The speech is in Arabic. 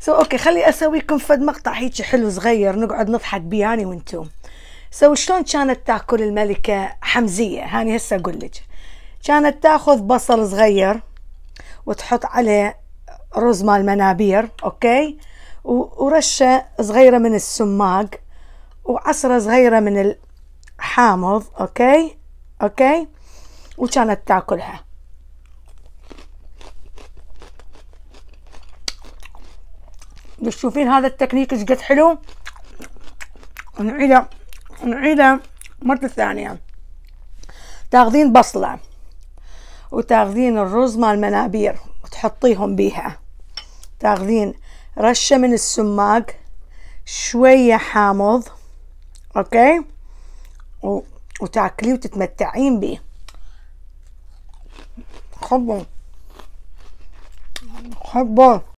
سو اوكي خلي اسويكم فد مقطع هيك حلو صغير نقعد نضحك بيه انا يعني وانتم سو شلون كانت تاكل الملكه حمزيه هاني هسه اقول لك كانت تاخذ بصل صغير وتحط عليه رز مال منابير اوكي ورشه صغيره من السماق وعصره صغيره من الحامض اوكي اوكي وكانت تاكلها تشوفين هذا التكنيك ايش قد حلو نعيده نعيده مرة ثانية تاخذين بصلة وتاخذين الرز مال المنابير وتحطيهم بيها تاخذين رشة من السماق شوية حامض اوكي و... وتاكليه وتتمتعين بيه خبوا خبوا